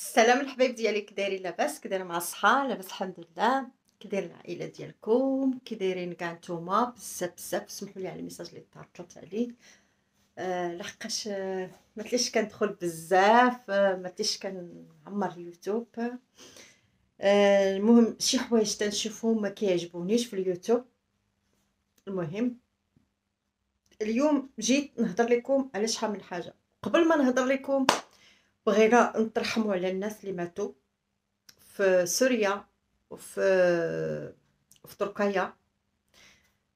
السلام الحبايب ديالي كدايرين لاباس كدايره مع الصحه لاباس الحمد لله كداير العائله ديالكم كدايرين كاع نتوما بزاف بزاف سمحوا لي على الميساج اللي تعطلت عليه آه لحقاش آه ما تليش كندخل بزاف آه ما تليش كنعمر اليوتيوب آه المهم شي حوايج تنشوفهم ما كيعجبونيش في اليوتيوب المهم اليوم جيت نهضر لكم على شحال من حاجه قبل ما نهضر لكم بغينا نترحموا على الناس اللي ماتوا في سوريا وفي في تركيا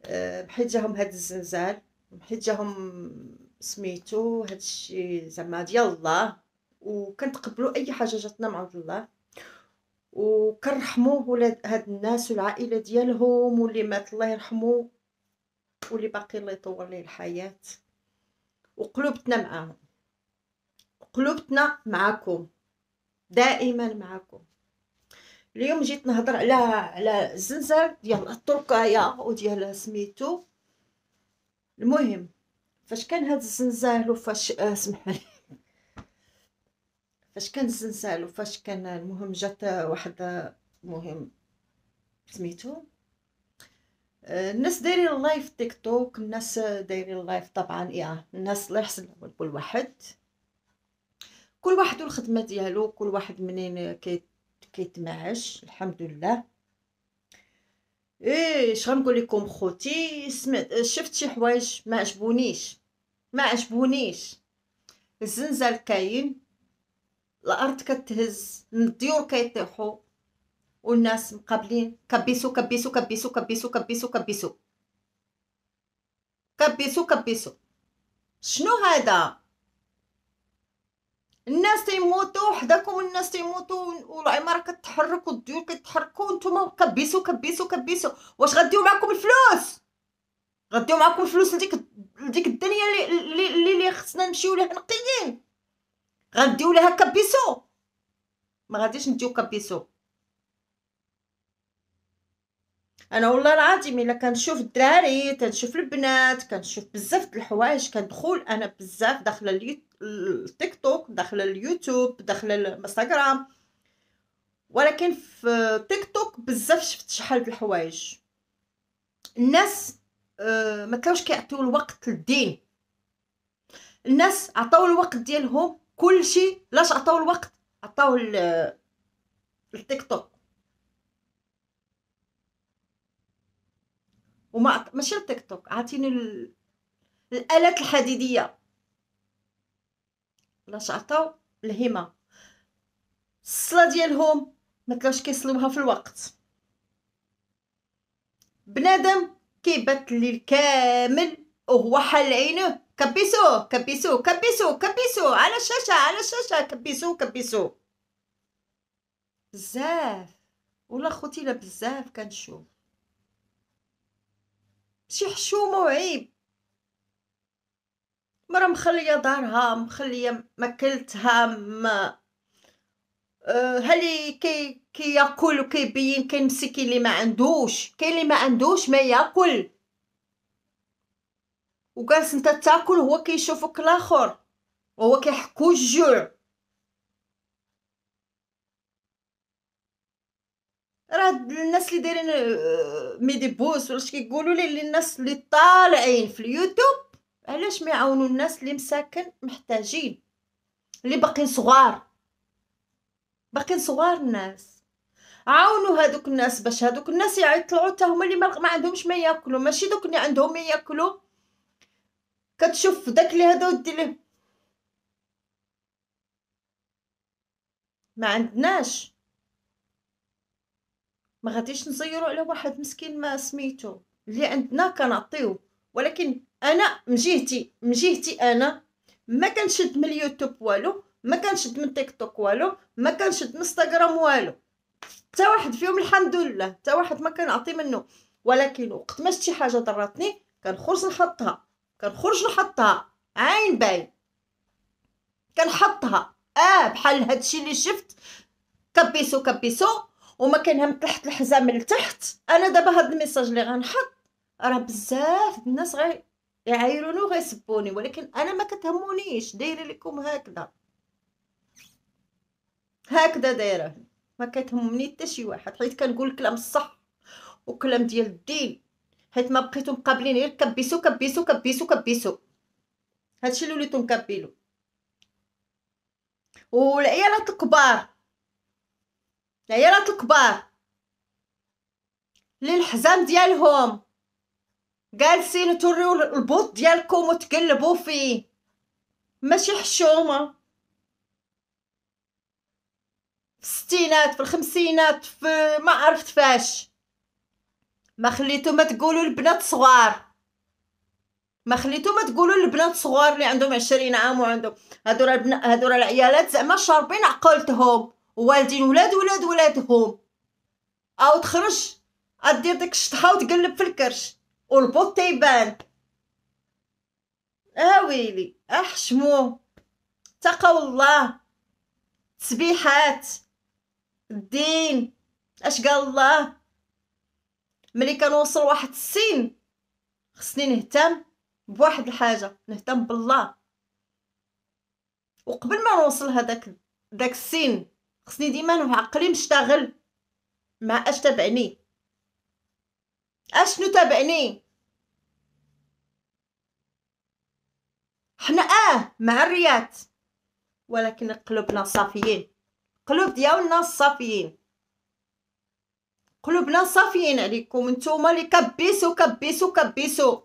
آه، بحيث جاهم هاد الزنزال بحيت جاهم سميتو هادشي زعما ديال الله وكنتقبلوا اي حاجه جاتنا من عند الله وكنرحموا ولاد هاد الناس والعائله ديالهم واللي مات الله يرحمو واللي باقي الله يطول ليه الحياه وقلوبتنا معاهم قلوبتنا معكم دائما معكم اليوم جيت نهضر على على الزنزال ديال التركايه وديال سميتو المهم فاش كان هذا الزنزال وفاش آه، اسمح لي فاش كان الزنزال وفاش كان المهم جات واحد المهم آه، سميتو آه، الناس دايرين اللايف تيك توك الناس دايرين اللايف طبعا يا الناس الله يحسن واحد كل واحد والخدمه ديالو كل واحد منين كيت كيتمعش الحمد لله ايه اش غنقول لكم خوتي سمعت شفت شي حوايج ما عجبونيش ما عجبونيش الزنزال كاين الارض كتهز الديور كيطيحوا والناس مقابلين كبسوا كبسوا كبسوا كبسوا كبسوا كبسوا كبسوا كبسوا شنو هذا الناس تيموتوا وحداكم الناس تيموتوا والعماره كتحرك والديور كيتحركوا وانتم كبيسوا كبيسوا كبيسوا واش غديو معكم الفلوس غديو معكم الفلوس لديك لديك الدنيا اللي اللي اللي خصنا نمشيو ليها نقيين غديو لها كبيسو ما غاديش نديو كبيسو انا والله العظيم الا كنشوف الدراري كنشوف البنات كنشوف بزاف د الحوايج كندخل انا بزاف داخله اليوتيوب التيك توك داخل اليوتيوب داخل الانستغرام ولكن في تيك توك بزاف شفت شحال د الحوايج الناس آه، ما كانوش كيعطيو الوقت للدين الناس عطاو الوقت ديالهم كل شيء لاش عطاو الوقت عطاو التيك توك وما ماشي التيك توك عطيني الالات الحديديه لاش عطاو الهمه الصلاه ديالهم ما كانش كيصلوها في الوقت بنادم كيبات الليل كامل وهو حل عينه كبسوه كبسوه كبسوه كبسوه على الشاشه على الشاشه كبسوه كبسوه بزاف والله خوتي لا بزاف كنشوف شي حشومه وعيب مرة مخلية دارها مخلية ماكلتها ما أه هل كي كي ياكل وكيبين كاين مسكين اللي ما عندوش كاين اللي ما عندوش ما ياكل وقالس انت تاكل هو كيشوفك الاخر وهو كيحكو الجوع راه الناس اللي دايرين آه، ميدي بوس ولا كيقولوا لي الناس اللي طالعين في اليوتيوب علاش ما يعاونوا الناس اللي مساكن محتاجين اللي باقيين صغار باقيين صغار الناس عاونوا هذوك الناس باش هذوك الناس يطلعوا حتى هما اللي ما عندهمش ما ياكلوا ماشي دوك اللي عندهم ما ياكلوا كتشوف داك اللي هذا ودي ليه ما عندناش ما غاديش نزيرو على واحد مسكين ما سميتو اللي عندنا كنعطيو ولكن انا من جهتي من جهتي انا ما كنشد من اليوتيوب والو ما كنشد من تيك توك والو ما كنشد من انستغرام والو حتى واحد فيهم الحمد لله حتى واحد ما كنعطي منه ولكن وقت ما شي حاجه ضرتني كنخرج نحطها كنخرج نحطها عين باين كنحطها اه بحال هادشي اللي شفت كبيسو كبيسو وما كنهم تحت الحزام لتحت انا دابا هاد الميساج اللي غنحط راه بزاف الناس غير يعايروني وغيسبوني ولكن انا ما كتهمونيش دايره لكم هكذا هكذا دايره ما كتهمني حتى شي واحد حيت كنقول كلام الصح وكلام ديال الدين حيت ما بقيتو مقابلين غير كبيسو كبيسو كبيسو كبيسو هادشي اللي وليتو مكبيلو والعيالات الكبار العيالات الكبار اللي الحزام ديالهم جالسين توريو البوط ديالكم وتقلبوا فيه ماشي حشومه في الستينات في الخمسينات في ما عرفت فاش ما خليتو ما تقولوا البنات صغار ما خليتو ما تقولوا البنات صغار اللي عندهم عشرين عام وعندهم هادو البنات هادو العيالات زعما شاربين عقلتهم ووالدين ولاد ولاد ولادهم او تخرج ادير ديك الشطحه وتقلب في الكرش والبط يبان اويلي آه احشموه آه تقوى الله تسبيحات الدين اش قال الله ملي كنوصل واحد السن خصني نهتم بواحد الحاجه نهتم بالله وقبل ما نوصل هذاك داك السن خصني ديما عقلي مشتغل مع اش تبعني اشنو تبعني حنا اه مع الريات ولكن قلوبنا صافيين قلوب ديالنا صافيين قلوبنا صافيين عليكم نتوما اللي كبسوا كبسوا كبسوا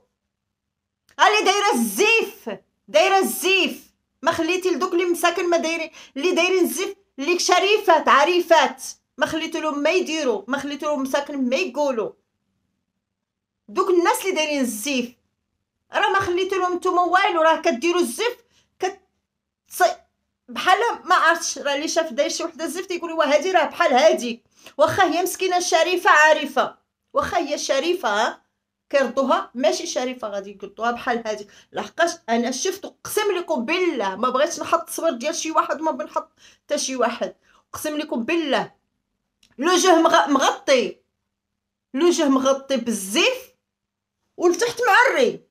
اللي دايره الزيف دايره الزيف ما خليتي لدوك اللي مساكن ما دايري اللي دايرين الزيف اللي شريفات عريفات ما خليتو لهم ما يديروا ما خليتو لهم مساكن ما يقولوا دوك الناس اللي دايرين الزيف راه ما خليت لهم نتوما والو راه كديروا الزفت كت بحال ما عرفتش راه اللي شاف داير شي وحده الزفت يقول واه هادي راه بحال هادي واخا هي مسكينه شريفه عارفه واخا هي شريفه كيردوها ماشي شريفه غادي يقطوها بحال هادي لحقاش انا شفت اقسم لكم بالله ما بغيتش نحط الصبر ديال شي واحد ما بنحط حتى شي واحد اقسم لكم بالله لوجه مغطي لوجه مغطي بالزيف ولتحت معري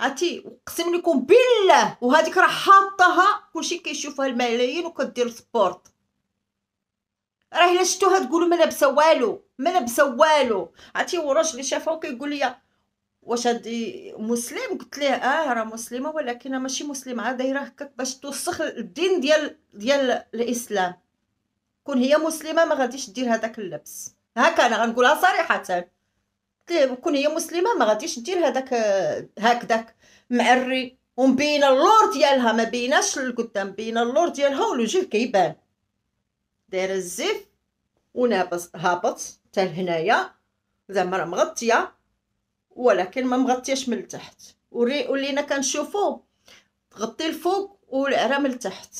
عرفتي اقسم لكم بالله وهذيك راه حاطاها كلشي كيشوفها الملايين وكدير سبورت راه الا شفتوها تقولوا ما لابسه والو ما لابسه والو عرفتي وراجل اللي شافها وكيقول لي واش هادي مسلم قلت ليه اه راه مسلمه ولكن ماشي مسلمه عاد دايره هكاك باش توسخ الدين ديال ديال الاسلام كون هي مسلمه ما غاديش دير هذاك اللبس هكا انا غنقولها صريحه طيب، كون هي مسلمه ما غاديش دير هذاك هكذاك معري ومبين اللور ديالها ما بيناش للقدام بين اللور ديالها والوجه كيبان دايره الزيف ونابس هابط حتى لهنايا زعما راه مغطيه ولكن ما مغطياش من التحت ولينا كنشوفو تغطي الفوق والعرى من التحت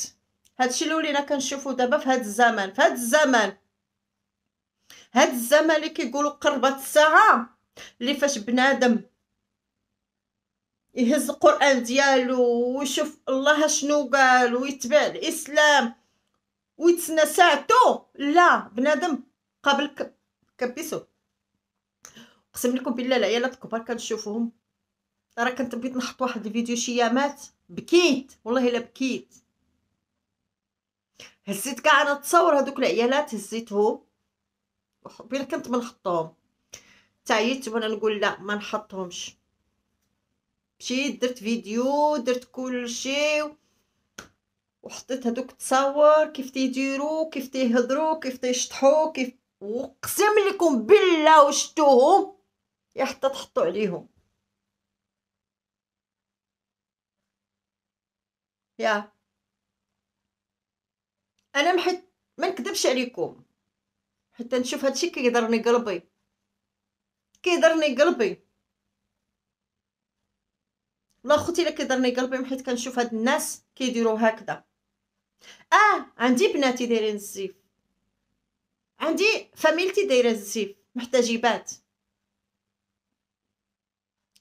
هادشي اللي ولينا كنشوفو دابا في هاد الزمان في هاد الزمان هاد الزمان اللي كيقولوا قربت الساعه اللي فاش بنادم يهز القران ديالو ويشوف الله شنو قال ويتبع الاسلام ويتسنى ساعتو لا بنادم قبل كبسو قسم لكم بالله العيالات الكبار كنشوفهم راه كنت بغيت نحط واحد الفيديو يامات بكيت والله الا بكيت هزيت كاع انا تصور هذوك العيالات هزيتهم بين كنت بنحطهم تعيت وانا نقول لا ما نحطهمش مشيت درت فيديو درت كل شيء وحطيت هذوك التصاور كيف تيديروا كيف تيهضروا كيف تيشطحوا كيف وقسم لكم بالله وشتوهم يا حتى تحطوا عليهم يا انا محت ما نكذبش عليكم حتى نشوف هادشي كيضرني قلبي كيضرني قلبي والله خوتي الا كيضرني قلبي حيت كنشوف هاد الناس كيديروا هكذا اه عندي بناتي دايرين الزيف عندي فاميلتي دايره الزيف محتجبات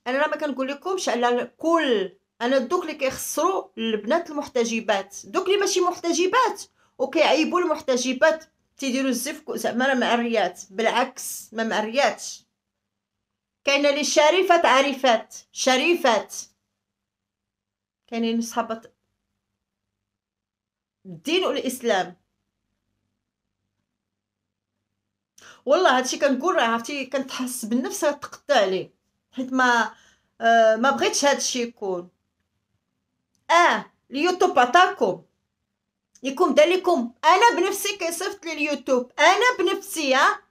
انا راه ما كنقول لكمش على كل انا دوك اللي كيخسروا البنات المحتجبات دوك اللي ماشي محتجبات وكيعيبوا المحتجبات تيديروا الزيف زعما راه معريات بالعكس ما معرياتش كاينه لي شريفة عريفات شريفات كاينين صحابه الدين والاسلام والله هادشي كنقول راه عرفتي كنتحس بالنفس تقطع لي حيت ما آه ما بغيتش هادشي يكون اه اليوتيوب عطاكم يكون داليكم انا بنفسي كيصيفط لي اليوتيوب انا بنفسي ها آه.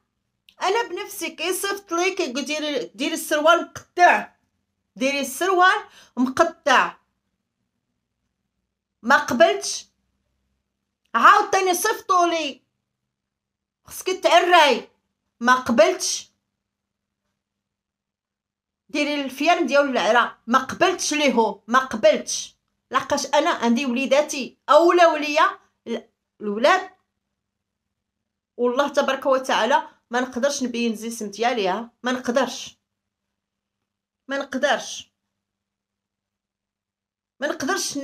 انا بنفسي كي صيفط ليك ديري ديري السروال مقطع ديري السروال مقطع ما قبلتش عاوتاني صيفطوا لي خصك تعراي ما قبلتش ديري الفيرم ديال العرا ما قبلتش ليهم ما قبلتش لحقاش انا عندي وليداتي اولى وليا الولاد والله تبارك وتعالى ما نقدرش نبين الجسم ديالي ما نقدرش ما نقدرش ما نقدرش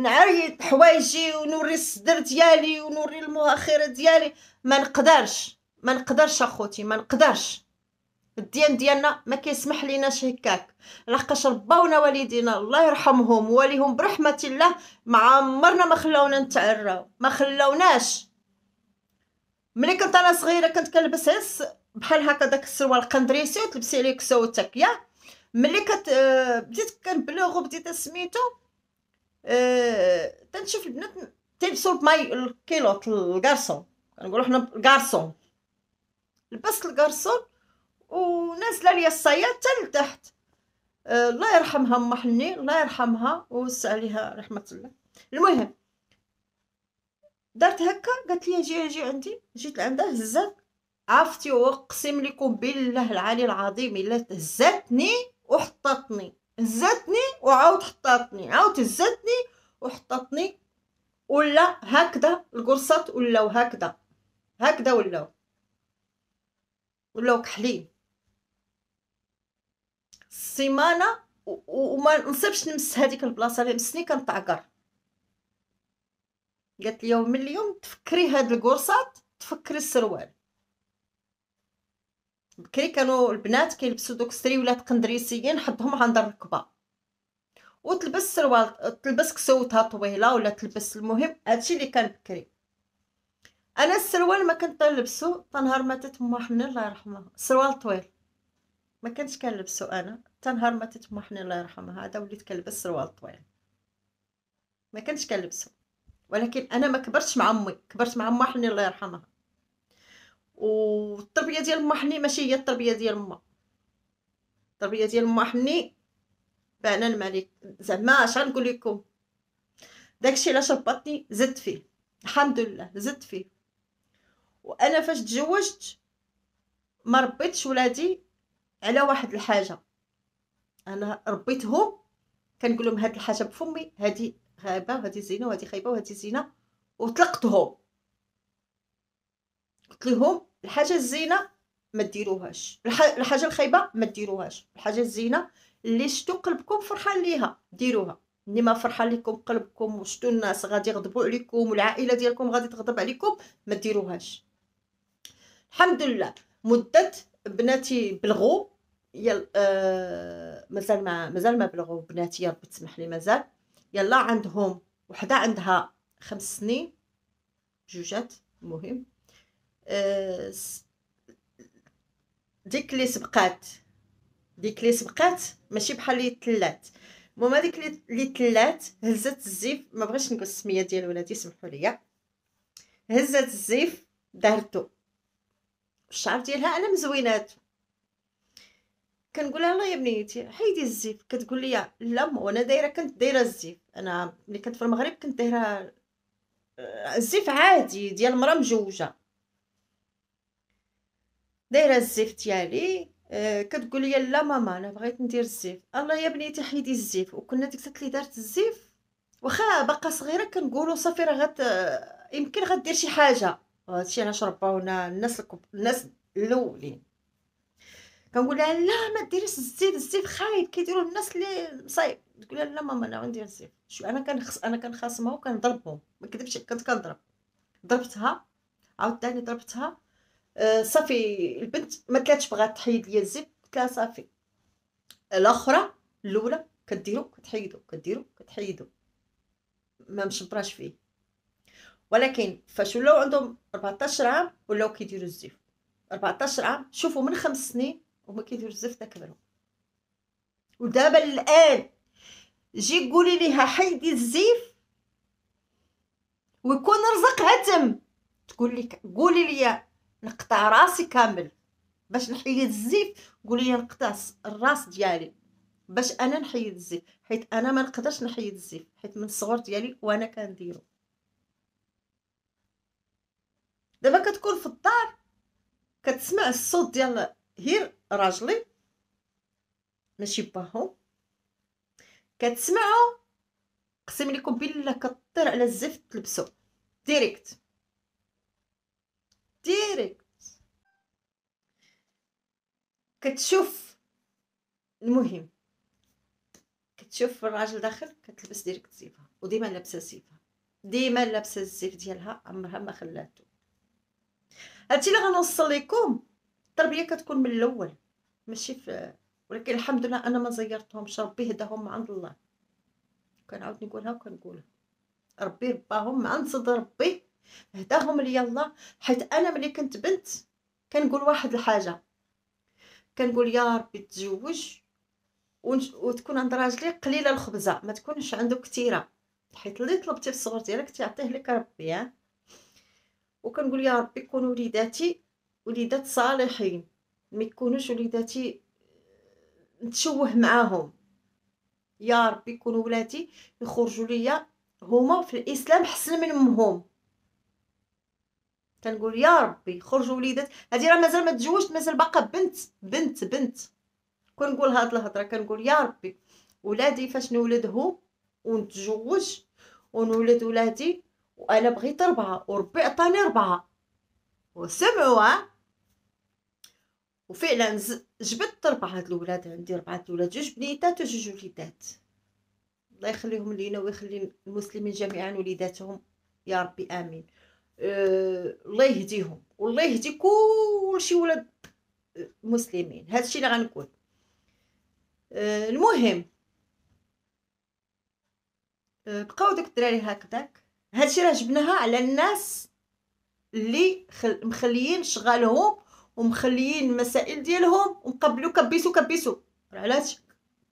نعري حوايجي ونوري الصدر ديالي ونوري المؤخرة ديالي ما نقدرش ما نقدرش اخوتي ما نقدرش الديان ديالنا ما كيسمح ليناش هكاك لحقاش رباونا والدينا الله يرحمهم وليهم برحمه الله ما عمرنا ما خلاونا نتعراو ما خلاوناش ملي كنت انا صغيره كنت كنلبس هس بحال هكا داك السروال القندريسي وتلبسي عليه كساو التاكيه ملي كت آه، بديت كنبلوغ وبديت سميتو أه... تنشوف البنات تلبسوا الماي الكيلوت الكارسون كنقولوا حنا الكارسون لبست الكارسون ونازله ليا الصياد حتى لتحت آه، الله يرحمها ام حنين الله يرحمها ويوسع عليها رحمه الله المهم درت هكا قالت لي اجي اجي عندي جيت لعندها هزات عرفتي اقسم لكم بالله العلي العظيم الا هزاتني وحطتني هزاتني وعاود حطتني عاود هزاتني وحطتني ولا هكذا القرصات ولا هكذا هكذا ولا ولا كحلين السيمانه وما نصيبش نمس هذيك البلاصه اللي مسني كنتعقر قالت لي يوم اليوم تفكري هاد القرصات تفكري السروال بكري كانوا البنات كيلبسوا دوك ولات قندريسيين حدهم عند الركبه وتلبس سروال تلبس كسوتها طويله ولا تلبس المهم هادشي اللي كان بكري انا السروال ما كنت نلبسو تنهار ماتت ام حنين الله يرحمها السروال طويل ما كنتش كنلبسو انا تنهار ماتت ام حنين الله يرحمها هذا وليت كنلبس سروال طويل ما كنتش كنلبسو ولكن انا ما كبرتش مع امي كبرت مع ما حني الله يرحمها والتربيه ديال ما حني ماشي هي التربيه ديال ما التربيه ديال ما حني فانا الملك زعما اش غنقول لكم داكشي علاش ربطني زدت فيه الحمد لله زدت فيه وانا فاش تزوجت ما ربيتش ولادي على واحد الحاجه انا ربيتهم كنقول لهم هاد الحاجه بفمي هادي خايبه وهذه زينه وهذه خايبه وهذه زينه وطلقتهم قلت لهم الحاجه الزينه ما ديروهاش الحاجه الخايبه ما ديروهاش الحاجه الزينه اللي شتو قلبكم فرحان ليها ديروها ملي ما فرحان لكم قلبكم وشتو الناس غادي يغضبوا عليكم والعائله ديالكم غادي تغضب عليكم ما ديروهاش الحمد لله مده بناتي بلغوا يل... آه... مازال ما مازال ما بلغوا بناتي يا رب تسمح لي مازال يلا عندهم وحده عندها خمس سنين جوجات مهم أه، ديك اللي سبقات ديك اللي سبقات ماشي بحال اللي تلات المهم هذيك اللي تلات هزت الزيف ما بغيتش نقول السميه ديال ولادي سمحوا لي هزت الزيف دارتو الشعر ديالها انا مزوينات كنقولها الله يا بنيتي حيدي الزيف كتقول لي لا وانا انا دايره كنت دايره الزيف انا ملي كنت في المغرب كنت دايره آه، الزيف عادي ديال مرا مجوجه دايره الزيف ديالي آه، كتقول لي لا ماما انا بغيت ندير الزيف الله يا بنيتي حيدي الزيف وكنا ديك اللي دارت الزيف واخا باقا صغيره كنقولوا صافي راه غت آه، يمكن غدير شي حاجه هادشي علاش هنا الناس الكب... الناس الاولين كنقول لها لا ما ديريش الزيت الزيت خايب كيديروا الناس اللي مصايب تقول لها لا ماما انا عندي الزيت شو انا كنخص انا كنخاصمها وكنضربهم ما كذبش كنت كنضرب ضربتها عاوتاني ضربتها آه صافي البنت ما كانتش بغات تحيد ليا الزيت قلت لها صافي الاخرى الاولى كديرو كتحيدو كديرو كتحيدو ما مشبراش فيه ولكن فاش ولاو عندهم 14 عام ولاو كيديروا الزيف 14 عام شوفوا من خمس سنين هما كيديروش الزفته كبروا ودابا الان جي قولي ليها حيدي الزيف ويكون رزقها تم تقول لك قولي لي نقطع راسي كامل باش نحيد الزيف قولي لي نقطع الراس ديالي باش انا نحيد الزيف حيت انا ما نقدرش نحيد الزيف حيت من الصغر ديالي وانا كنديرو دابا كتكون في الدار كتسمع الصوت ديال غير راجلي ماشي باهم كتسمعوا قسم لكم بالله كطير على الزفت تلبسوا ديريكت ديريكت كتشوف المهم كتشوف الراجل داخل كتلبس ديريكت سيفها وديما لابسه سيفها ديما لابسه الزيف ديالها عمرها ما خلاتو هادشي اللي غنوصل لكم التربيه كتكون من الاول ماشي في ولكن الحمد لله انا ما زيرتهمش ربي هداهم عند الله كنعاود نقولها وكنقولها ربي رباهم عند صدر ربي هداهم ليا الله حيت انا ملي كنت بنت كنقول واحد الحاجه كنقول يا ربي تزوج وتكون عند راجلي قليله الخبزه ما تكونش عنده كثيره حيت اللي طلبتي في الصغر ديالك تعطيه لك ربي ها وكنقول يا ربي كون وليداتي وليدات صالحين ما يكونوش وليداتي آه، نتشوه معاهم يا ربي يكونوا ولادي يخرجوا ليا هما في الاسلام حسن من امهم كنقول يا ربي خرجوا وليدات هذه راه مازال ما تزوجت مازال باقا بنت بنت بنت كنقول هاد الهضره كنقول يا ربي ولادي فاش نولدهم ونتزوج ونولد ولادي وانا بغيت اربعه وربي عطاني اربعه وسمعوا وفعلا جبدت ربعة هاد الولاد عندي ربعة الولاد جوج بنيتات وجوج وليدات الله يخليهم لينا ويخلي المسلمين جميعا وليداتهم يا ربي امين أه الله يهديهم والله يهدي كلشي ولاد مسلمين هادشي اللي غنقول أه، المهم أه، بقاو دوك الدراري هكذاك هادشي راه جبناها على الناس اللي مخليين شغالهم ومخليين المسائل ديالهم ومقبلو كبيسو كبيسو علاش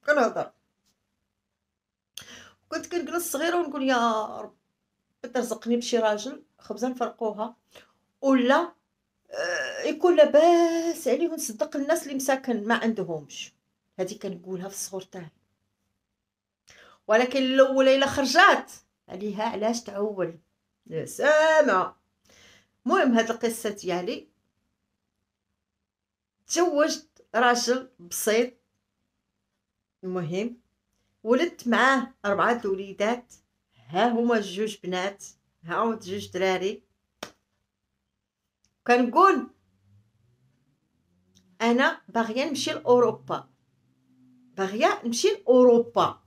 كنهضر كنت كنجلس صغيره ونقول يا رب ترزقني بشي راجل خبزه نفرقوها ولا آه، يكون لاباس عليه نصدق الناس اللي مساكن ما عندهمش هذه كنقولها في الصغر تاعي ولكن الاولى الا خرجات عليها علاش تعول سامعه المهم هاد القصه ديالي تزوجت راجل بسيط المهم ولدت معاه أربعة وليدات ها هما جوج بنات ها هما جوج دراري كنقول انا باغيه نمشي لاوروبا باغيه نمشي لاوروبا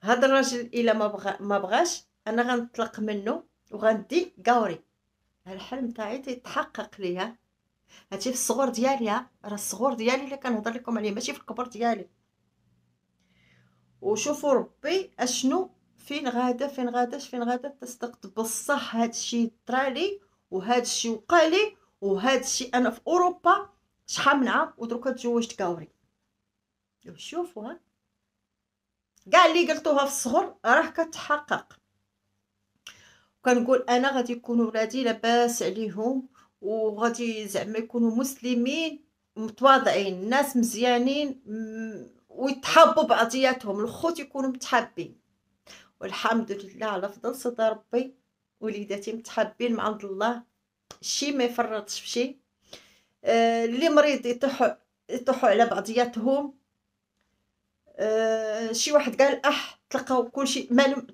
هذا الراجل الا ما بغا ما بغاش انا غنطلق منه وغندي كاوري الحلم تاعي تيتحقق ليا هادشي في الصغور ديالي ها راه الصغور ديالي اللي كنهضر لكم عليه ماشي في الكبر ديالي وشوفوا ربي اشنو فين غادا فين غاداش فين غادا تصدقت بصح هادشي طرالي وهادشي وقالي وهادشي انا في اوروبا شحال من عام ودروكا تزوجت كاوري شوفوا ها كاع اللي قلتوها في الصغر راه كتحقق كنقول انا غادي يكونوا ولادي لاباس عليهم وغادي زعما يكونوا مسلمين متواضعين الناس مزيانين ويتحبوا بعضياتهم الخوت يكونوا متحابين والحمد لله على فضل صدى ربي وليداتي متحابين مع عند الله شي ما يفرطش في شي آه، اللي آه مريض يطيحوا يطيحوا على بعضياتهم آه شي واحد قال اح تلقاو كلشي مالهم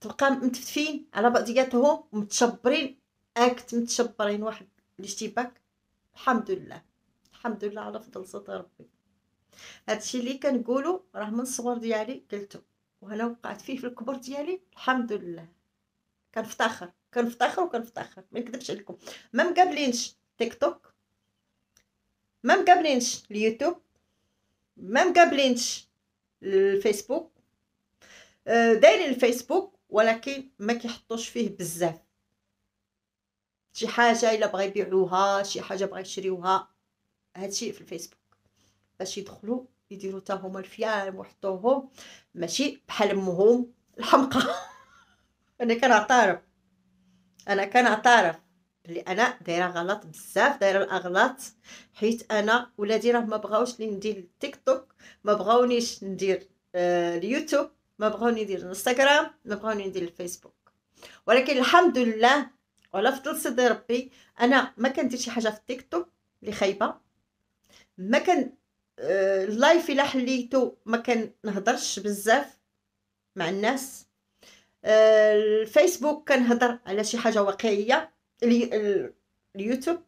تبقى متفتفين على بعضياتهم متشبرين اكت متشبرين واحد الاشتباك الحمد لله الحمد لله على فضل صوت ربي هادشي اللي كنقولو راه من الصغر ديالي قلتو وهنا وقعت فيه في الكبر ديالي الحمد لله كنفتخر كنفتخر وكنفتخر ما نكذبش عليكم ما مقابلينش تيك توك ما مقابلينش اليوتيوب ما مقابلينش الفيسبوك آه، دايرين الفيسبوك ولكن ما كيحطوش فيه بزاف شي حاجه الا بغى يبيعوها شي حاجه بغى يشريوها هادشي في الفيسبوك باش يدخلوا يديروا تا هما الفيام وحطوهم ماشي بحال امهم الحمقى انا كنعترف انا كنعترف اللي انا دايره غلط بزاف دايره الاغلاط حيت انا ولادي راه ما بغاوش لي ندير تيك توك ما بغاونيش ندير آه، اليوتيوب ما بغاوني ندير انستغرام ما بغاوني ندير الفيسبوك ولكن الحمد لله ولا فضل سيدي ربي انا ما كندير شي حاجه في التيك توك اللي خايبه ما كان آه، اللايف الا حليتو ما كنهضرش بزاف مع الناس آه الفيسبوك كنهضر على شي حاجه واقعيه اليوتيوب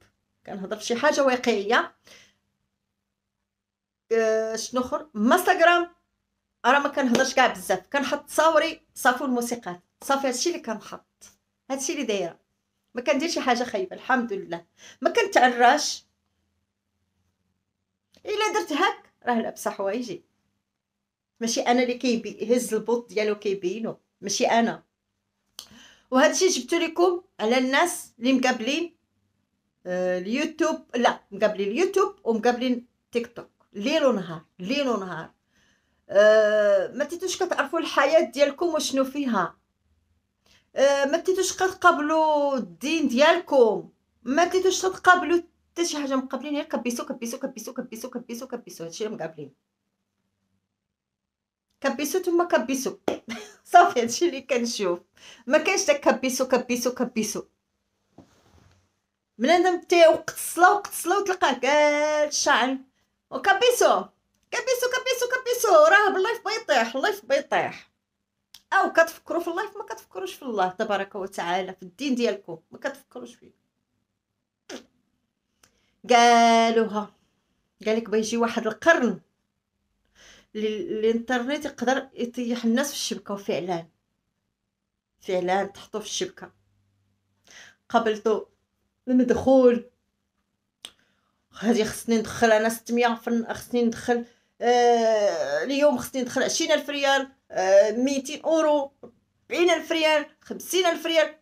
كنهضر في شي حاجه واقعيه آه، شنو اخر انستغرام راه ما كنهضرش كاع بزاف كنحط تصاوري صافو الموسيقى صافي هادشي اللي كنحط هادشي اللي دايره ما كندير شي حاجه خايبه الحمد لله ما كنتعراش الا درت هاك راه لابسه حوايجي ماشي انا اللي كيهز البوط ديالو كيبينو ماشي انا وهذا الشيء جبت لكم على الناس اللي مقابلين آه، اليوتيوب لا مقابلين اليوتيوب ومقابلين تيك توك ليل ونهار ليل ونهار آه ما تيتوش كتعرفوا الحياه ديالكم وشنو فيها آه، ما تيتوش تقبلوا الدين ديالكم ما تيتوش تقبلوا حتى شي حاجه مقابلين غير كبيسو كبيسو كبيسو كبيسو كبيسو كبيسو هادشي اللي مقابلين كبيسو ثم كبيسو صافي هادشي اللي كنشوف ما كاينش داك كبيسو كبيسو كبيسو من بنادم تي وقت الصلاه وقت الصلاه وتلقاه كاع الشعل وكبيسو كبيسو كبيسو كبيسو راه بالله يطيح الله يطيح او كتفكروا في الله ما كتفكروش في الله تبارك وتعالى في الدين ديالكم ما كتفكروش فيه قالوها قالك بيجي واحد القرن الانترنت يقدر يطيح الناس في الشبكه وفعلا فعلا تحطوا في الشبكه قبلتو المدخول هذه خصني ندخل انا 600 خصني ندخل آه اليوم خصني ندخل 20000 ريال 200 اورو الف ريال الف ريال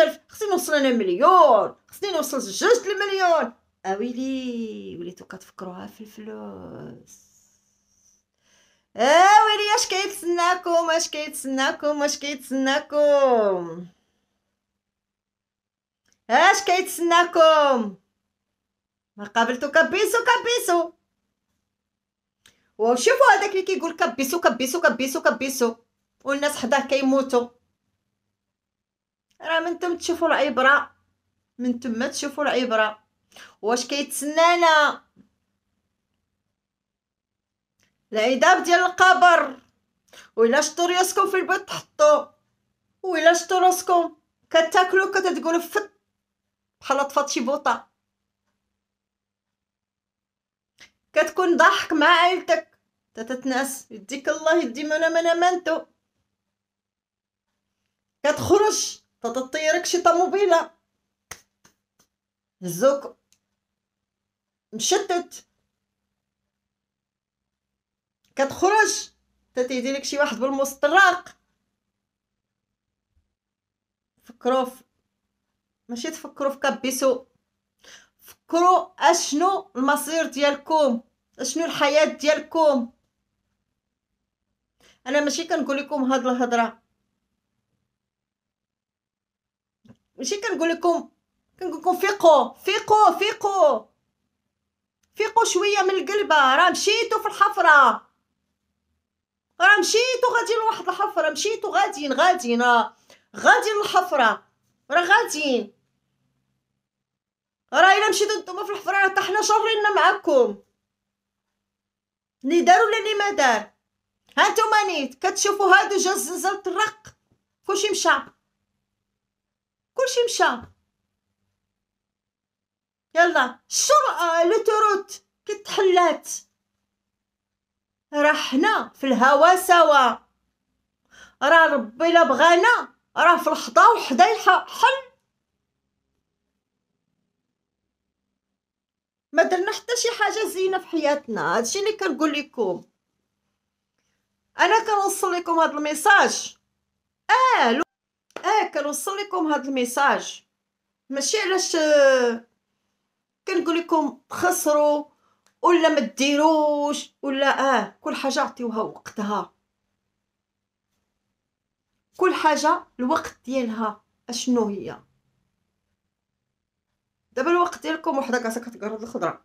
الف خصني نوصل انا مليون خصني نوصل جوج المليون اويلي آه، وليتو كتفكروها في الفلوس اويلي آه، اش كيتسناكم اش كيتسناكم اش كيتسناكم اش كيتسناكم ما قابلتو كبيسو كبيسو وشوفوا هذاك اللي كيقول كبسوا كبسوا كبسوا كبسوا والناس حداه كيموتوا راه من تم تشوفوا العبره من تما تشوفوا العبره واش كيتسنانا العذاب ديال القبر وإلا شطو راسكم في البيت تحطو وإلا شطو راسكم كتاكلو كتقولو فت بحال طفات شي بوطه كتكون ضحك مع عائلتك تتناس يديك الله يدي منا منا منتو كتخرج تطيرك شي طوموبيله هزوك مشتت كتخرج تتيدي لك شي واحد بالمستراق فكروا ماشي تفكروا في كابيسو فكروا اشنو المصير ديالكم شنو الحياه ديالكم انا ماشي كنقول لكم هاد الهضره ماشي كنقول لكم كنقول لكم فيقوا فيقوا فيقوا فيقوا شويه من القلبه راه مشيتو في الحفره راه مشيتو غادي لواحد الحفره مشيتو غاديين غاديين راه غاديين للحفره راه غاديين راه الا مشيتو نتوما في الحفره راه حنا شرينا معاكم اللي دار ولا اللي ما دار ها نتوما نيت كتشوفوا هادو جا الزنزل طرق كلشي مشى كلشي مشى يلا تروت لوتوروت كتحلات راه حنا في الهوا سوا راه ربي لا بغانا راه في الحضا وحدا حل ما درنا حتى شي حاجه زينه في حياتنا هادشي اللي كنقول لكم انا كنوصل لكم هاد الميساج اه لو اه كنوصل لكم هاد الميساج ماشي علاش آه، كنقول لكم تخسروا ولا ما ديروش ولا اه كل حاجه عطيوها وقتها كل حاجه الوقت ديالها اشنو هي دابا الوقت ديالكم وحده كاسه كتقرض الخضره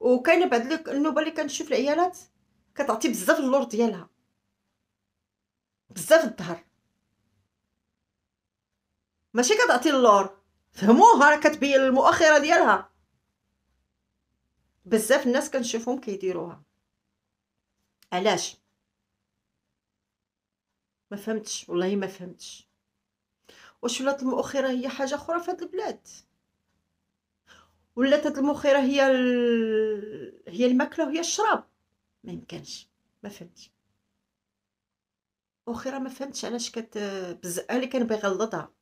وكاينه بعد لك النوبه اللي كنشوف العيالات كتعطي بزاف اللور ديالها بزاف الظهر ماشي كتعطي اللور فهموها راه كتبين المؤخره ديالها بزاف الناس كنشوفهم كيديروها علاش ما فهمتش والله ما فهمتش ولات المؤخره هي حاجه اخرى في هاد البلاد ولات هاد المؤخره هي هي الماكله وهي الشراب ما يمكنش ما فهمتش اخيرا ما فهمتش علاش كت بزاف اللي كان بيغلطها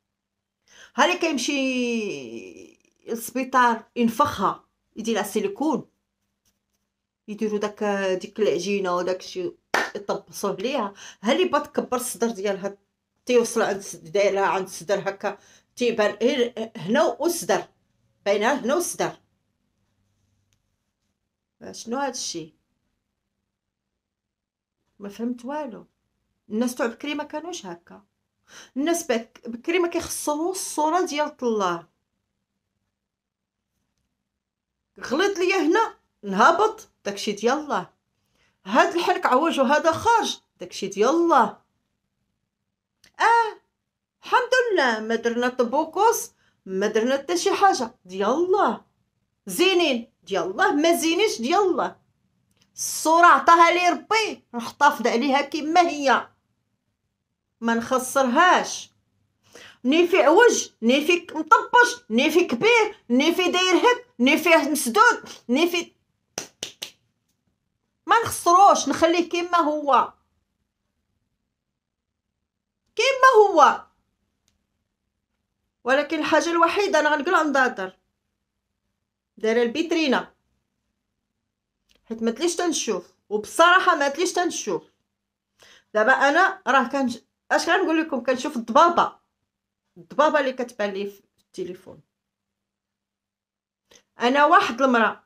ها اللي كيمشي للسبيطار ينفخها يدير لها سيليكون يديروا داك ديك العجينه وداك الشيء يطبصوه ليها ها اللي بغات تكبر الصدر ديال هاد تيوصل عند دايره عند الصدر هكا تيبان هنا وصدر باينه هنا وصدر شنو هاد الشيء ما فهمت والو الناس تاع بكري ما كانوش هكا الناس بكري ما كيخصوهوش الصوره ديال الله غلط ليا هنا نهبط داكشي ديال الله هاد الحرك عوج هذا خرج داكشي ديال الله اه الحمد لله ما درنا طبوكوس ما درنا حتى شي حاجه ديال الله زينين ديال الله ما زينينش ديال الله الصوره عطاها لي ربي نحتفظ عليها كما هي ما نخسرهاش ني في عوج ني في مطبش ني في كبير ني في داير هك ني مسدود ني في ما نخسروش نخليه كما هو كيما هو ولكن الحاجه الوحيده انا غنقولها نضاضر دايره البيترينا حيت ما تليش تنشوف وبصراحه ما تليش تنشوف دابا انا راه كان اش غنقول لكم كنشوف الضبابه الضبابه اللي كتبان لي في التليفون انا واحد المراه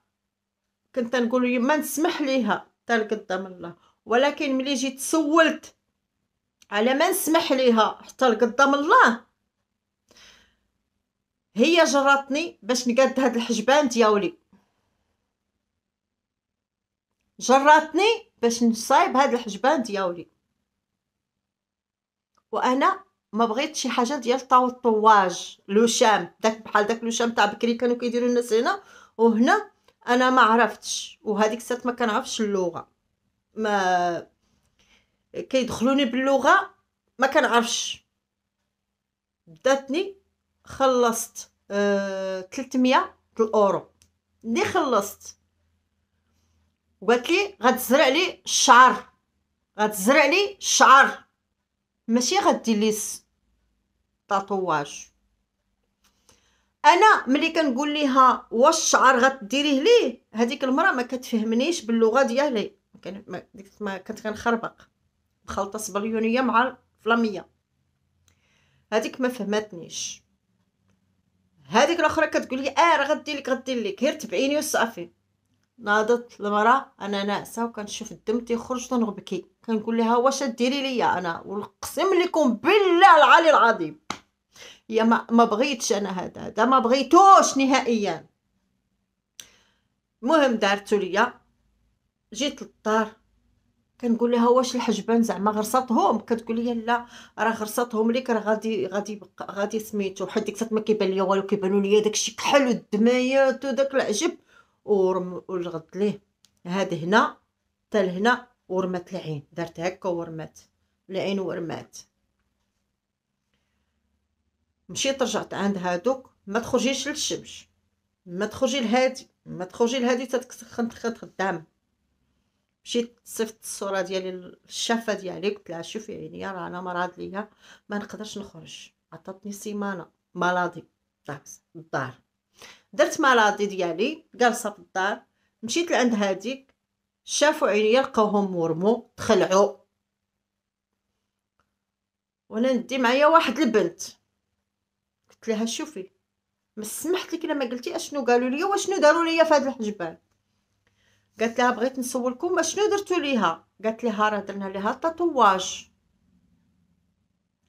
كنت نقول ما نسمح ليها تلقى قدام الله ولكن ملي جيت سولت على ما نسمح ليها حتى لقدام الله هي جراتني باش نقاد هاد الحجبان دياولي جراتني باش نصايب هاد الحجبان دياولي وانا ما بغيت شي حاجه ديال طاو الطواج لوشام داك بحال داك لوشام تاع بكري كانوا كيديروا الناس هنا وهنا انا ما عرفتش وهذيك السات ما كنعرفش اللغه ما كيدخلوني باللغه ما كنعرفش بداتني خلصت آه 300 الاورو ملي خلصت قالت لي غتزرع لي الشعر غتزرع لي الشعر ماشي غدير لي طاطواج انا ملي كنقول ليها واش الشعر غديريه ليه هذيك المراه ما كتفهمنيش باللغه ديالي ما كنت كنخربق خلطه صبريونيه مع فلاميه هذيك ما فهمتنيش هذيك الاخرى كتقول لي اه راه غدير لك غدير لك غير تبعيني وصافي ناضت المراه انا ناعسه وكنشوف الدم تيخرج تنغبكي كنقول لها واش ديري ليا انا والقسم لكم بالله العلي العظيم يا ما, ما بغيتش انا هذا هذا ما بغيتوش نهائيا المهم دارتو ليا جيت للدار كنقول لها واش الحجبان زعما غرساتهم كتقول لي لا راه غرساتهم ليك راه غادي غادي يبقى غادي سميتو حيت ديك الساعه ما كيبان ليا والو كيبانوا ليا داكشي كحل والدمايات وداك العجب ورغد ليه هاد هنا حتى لهنا ورمات العين دارت هكا ورمات العين ورمات مشيت رجعت عند هادوك ما تخرجيش للشمس ما تخرجي لهادي ما تخرجي لهادي تتسخن تخدام مشيت صيفطت الصوره ديالي للشافه ديالي قلت لها شوفي عينيا راه انا مرض ليا ما نقدرش نخرج عطاتني سيمانه ملاضي طاكس الدار درت ملاضي ديالي جالسه في الدار مشيت لعند هذيك شافوا عينيا لقاوهم مورمو تخلعوا وانا ندي معايا واحد البنت قلت لها شوفي ما سمحت لك الا ما قلتي اشنو قالوا لي واشنو داروا لي في هاد الحجبان قالت لها بغيت نسولكم اشنو درتو ليها قالت لها راه درنا ليها تطواج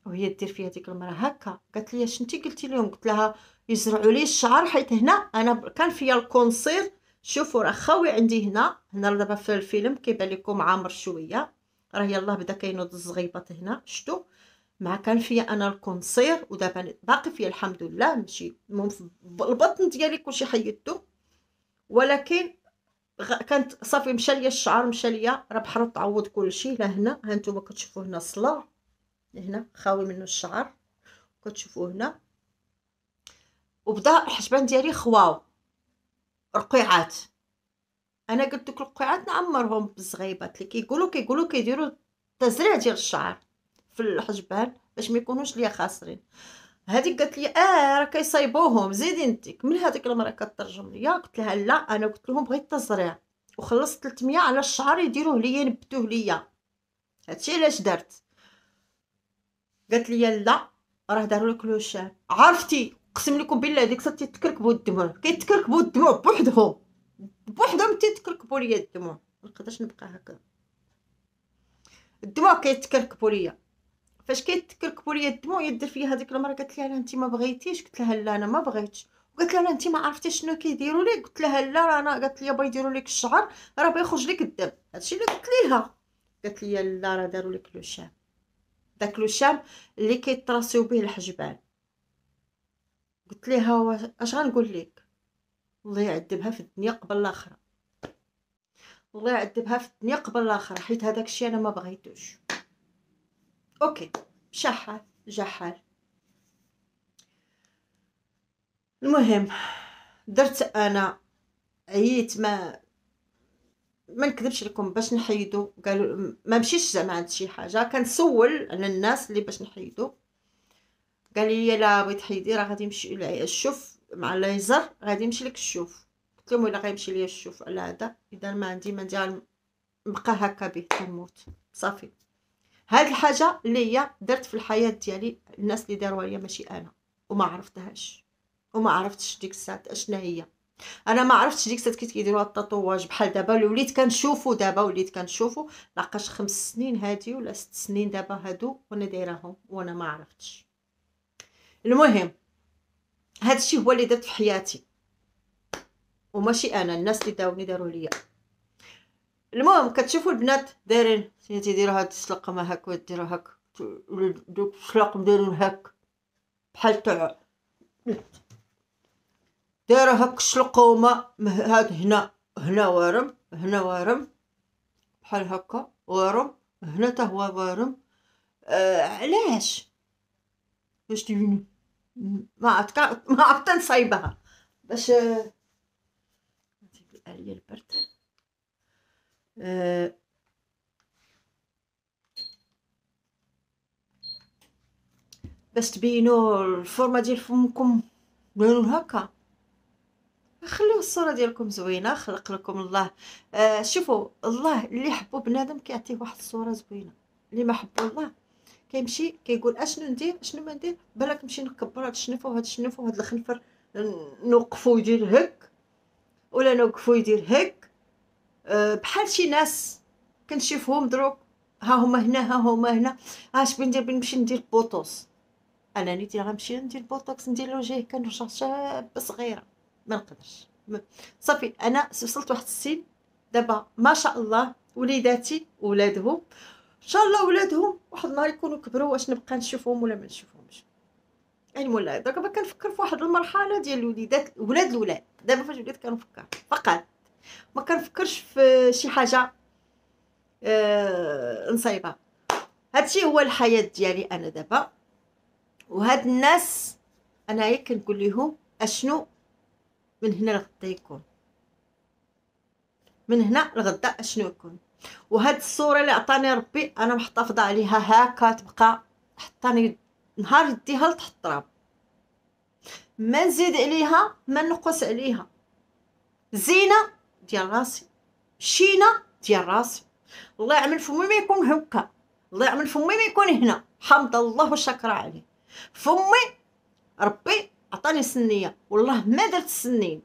وهي دير فيها ديك المره هكا قالت لي شنتي قلتي لهم قلت لها يزرعوا لي الشعر حيت هنا انا كان فيا الكونسير شوفوا راه خاوي عندي هنا هنا دابا في الفيلم كيبان لكم عامر شويه راه يلاه بدا كينوض الزغيبات هنا شتو مع كان فيا انا الكونسير ودابا باقي فيا الحمد لله ماشي البطن ديالي كلشي حيدتو ولكن كانت صافي مشى ليا الشعر مشى ليا راه بحر تعوض كلشي لهنا ها نتوما كتشوفوا هنا صلا هنا خاوي منه الشعر كتشوفوا هنا وبدا الحجبان ديالي خواو رقيعات انا قلت دوك القيعات نعمرهم بالزغيبات اللي كيقولوا كيقولوا كيديروا تزريع ديال الشعر في الحجبان باش ما يكونوش ليا خاسرين هذيك قالت لي اه راه كيصايبوهم زيدي نتيك من هذيك المره كترجم ليا قلت لها لا انا قلت لهم بغيت التزريع وخلصت 300 على الشعر يديروه ليا ينبتوه ليا هادشي علاش درت قالت لي لا راه داروا لك لو عرفتي قسم لكم بالله ديك صات تتكركبوا الدموع كيتكركبوا الدموع بوحدهم بوحدهم تيتكركبوا ليا الدموع ما نقدرش نبقى هكا الدموع كيتكركبوا ليا فاش كيتكركبوا ليا الدم يدير فيا هذيك المره قالت انا انت ما بغيتيش قلت لها لا انا ما بغيتش وقالت لها انت ما عرفتي شنو كيديروا لي قلت لها لا رانا قالت لي يديروا لك الشعر راه بيخرج لك الدم هادشي اللي قلت ليها قالت لي لا راه داروا لك لو شام داك لو شام اللي كيتراسيو به الحجبان قلت ليها اش غنقول لك الله يعذبها في الدنيا قبل الاخره الله يعذبها في الدنيا قبل الاخره حيت هذاك الشيء انا ما بغيتوش اوكي شحر جحر المهم درت انا عييت ما ما نكذبش لكم باش نحيدو قالوا ما مشيش زعما عند شي حاجه كنسول على الناس اللي باش نحيدو قال لي لا بغيت تحيدي راه غادي يمشي الشوف مع الليزر غادي يمشي لك الشوف قلت لهم الا غيمشي ليا الشوف على هذا اذا ما عندي ما ندير بقى هكا به تموت صافي هاد الحاجه اللي هي درت في الحياه ديالي الناس اللي داروها ليا ماشي انا وما عرفتهاش وما عرفتش ديك الساعه اشنا هي انا ما عرفتش ديك الساعه كيف كيديروا التطواج بحال دابا وليت كنشوفو دابا وليت كنشوفو لاقاش خمس سنين هادي ولا ست سنين دابا هادو وانا دايراهم وانا ما عرفتش المهم هادشي هو اللي درت في حياتي وماشي انا الناس اللي داوني داروا ليا المهم كتشوفوا البنات دايرين تيديروا هاد السلقه ما هاك ويديروا هاك دوك السلاق دايرين هاك بحال تاع دايرة هاك وما هاد هنا هنا وارم هنا وارم بحال هكا وارم هنا تا هو وارم آه علاش باش تجيني ما عرفت ما عرفت نصايبها باش آه... عليا البرد آه باش تبينوا الفورمه ديال فمكم ديروا هكا خليو الصوره ديالكم زوينه خلق لكم الله آه شوفوا الله اللي حبو بنادم كيعطيه واحد الصوره زوينه اللي ما حبوا الله كيمشي كيقول اشنو ندير اشنو ما ندير بالك نمشي نكبر هاد الشنفه وهاد الشنفه وهاد الخنفر نوقفو يدير هك ولا نوقفو يدير هك أه، بحال شي ناس كنشوفهم دروك ها هما هنا ها هما هنا اش بغيت ندير نمشي ندير بوتوكس انا نيتي غنمشي ندير بوتوكس ندير له كنرجع شابه صغيره ما نقدرش صافي انا وصلت واحد السن دابا ما شاء الله وليداتي ولادهم ان شاء الله ولادهم واحد النهار يكونوا كبروا واش نبقى نشوفهم ولا ما نشوفهمش يعني المهم دابا كنفكر في واحد المرحله ديال الوليدات ولاد الولاد دابا فاش بديت كنفكر فقط ما كنفكرش في شي حاجه آه نصيبه هادشي هو الحياه ديالي انا دابا وهاد الناس انايا كنقول لهم اشنو من هنا لغدا يكون من هنا لغدا اشنو يكون وهاد الصوره اللي عطاني ربي انا محتفظه عليها هاكا تبقى حطاني نهار يديها لتحت التراب ما نزيد عليها ما نقص عليها زينه ديال راسي شينا ديال راسي الله يعمل فمي ما يكون هكا الله يعمل فمي ما يكون هنا حمد الله وشكر عليه فمي ربي عطاني سنيه والله ما درت السنين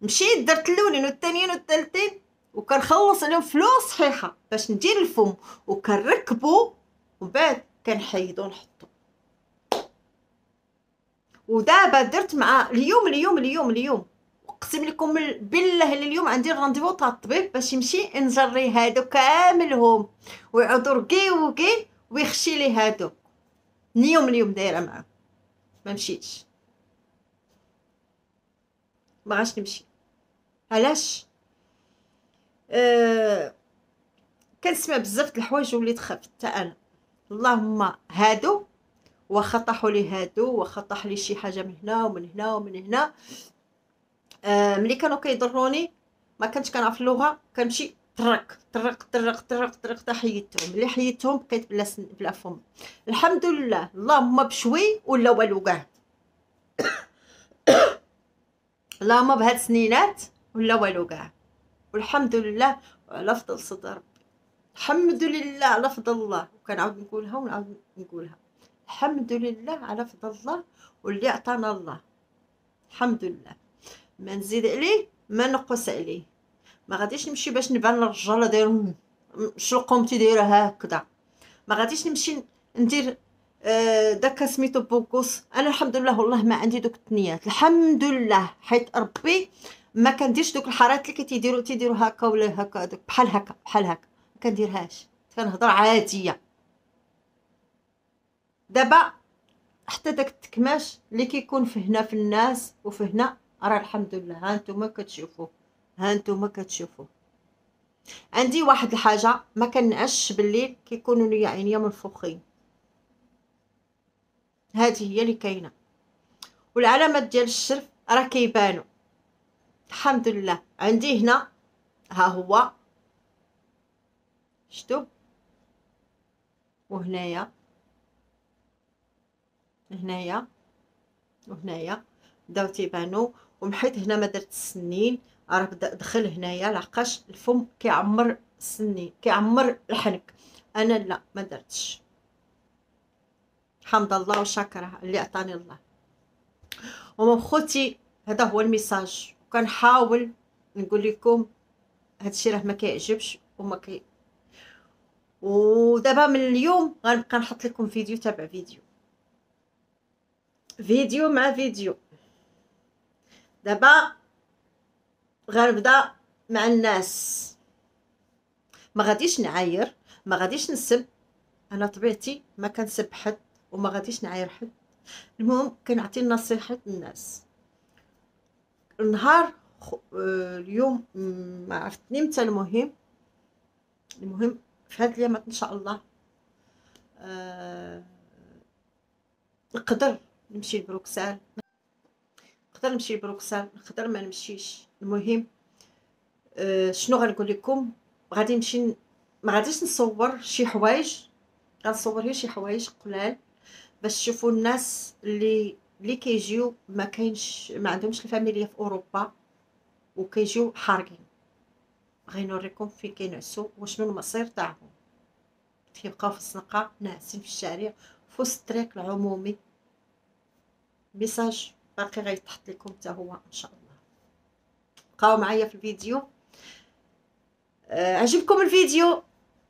مشيت درت اللولين والثانيين والثالثين وكنخلص عليهم فلوس صحيحه باش ندير الفم وكنركبو ومن بعد كنحيدو ونحطو ودابا درت مع اليوم اليوم اليوم اليوم اقسم لكم بالله اليوم عندي رانديفو تاع الطبيب باش يمشي نجري هادو كاملهم ويعودوا ركي وكي ويخشي لي هادو نيوم اليوم دايره معاه ما مشيتش ما نمشي علاش أه... كنسمع بزاف د الحوايج وليت خفت حتى انا اللهم هادو وخطحوا لي هادو وخطح لي شي حاجه من هنا ومن هنا ومن هنا آه، ملي كانوا كيضروني ما كنتش كنعرف اللغه كنمشي طرق طرق طرق طرق طرق حتى حيدتهم ملي حيدتهم بقيت بلا سن... بلا فم الحمد لله اللهم بشوي ولا والو كاع اللهم بهاد السنينات ولا والو كاع والحمد لله على فضل صدر ربي الحمد لله على فضل الله وكنعاود نقولها ونعاود نقولها الحمد لله على فضل الله واللي عطانا الله الحمد لله ما نزيد عليه ما نقص عليه ما غاديش نمشي باش نبان للرجاله داير شنو قومتي دايره هكذا ما غاديش نمشي ندير آه داك سميتو بوكوس انا الحمد لله والله ما عندي دوك التنيات الحمد لله حيت ربي ما كنديرش دوك الحارات اللي كيديروا تيديروا هكا ولا هكا دوك بحال هكا بحال هكا ما كنديرهاش كنهضر عاديه دابا حتى داك التكماش اللي كيكون في هنا في الناس وفي هنا أرى الحمد لله ها أنتم كتشوفوا ها أنتم كتشوفوا عندي واحد الحاجة ما كنعش بالليل كيكونوا لي عينيا منفوخين هذه هي اللي كاينه والعلامات ديال الشرف راه كيبانوا الحمد لله عندي هنا ها هو شتو وهنايا هنايا وهنايا بداو تيبانو ومحيت هنا ما درت السنين راه بدا دخل هنايا لحقاش الفم كيعمر السنين كيعمر الحنك انا لا ما درتش حمد الله وشكرا اللي عطاني الله ومن خوتي هذا هو الميساج وكنحاول نقول لكم هادشي راه ما كيعجبش وما كي ودابا من اليوم غنبقى نحط لكم فيديو تابع فيديو فيديو مع فيديو دابا غنبدا مع الناس ما غاديش نعاير ما غاديش نسب انا طبيعتي ما كنسب حد وما غاديش نعاير حد المهم كنعطي نصيحه للناس النهار آه، اليوم ما عرفتني متى المهم المهم في هاد الايامات ان شاء الله أه نقدر نمشي لبروكسل نقدر نمشي لبروكسل نقدر ما نمشيش المهم أه شنو غنقول لكم غادي نمشي ما غاديش نصور شي حوايج غنصور غير شي حوايج قلال باش تشوفوا الناس اللي اللي كيجيو ما كاينش ما عندهمش الفاميليا في اوروبا وكيجيو حارقين غنوريكم فين كينعسوا وشنو المصير تاعهم كيبقاو في الزنقه ناعسين في الشارع في وسط الطريق العمومي ميساج باقي غيتحط لكم حتى هو ان شاء الله بقاو معايا في الفيديو آه عجبكم الفيديو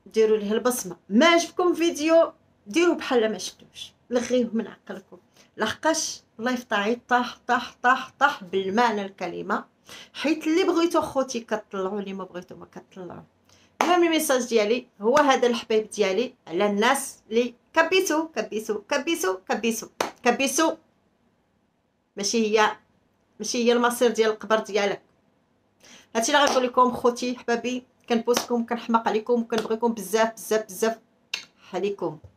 ديروا ليه البصمه ما عجبكم الفيديو ديروا بحال ما شفتوش لغيوه من عقلكم لحقاش لايف تاعي طاح طاح طاح طاح بالمعنى الكلمه حيت اللي بغيتو خوتي كطلعوا اللي ما بغيتو ما كطلعوا المهم الميساج ديالي هو هذا الحبيب ديالي على الناس اللي كبيسو كبيسو كبيسو كبيسو كبيسو ماشي هي ماشي هي المصير ديال القبر ديالك هادشي اللي غنقول لكم خوتي حبابي كنبوسكم كنحماق عليكم وكنبغيكم بزاف بزاف بزاف عليكم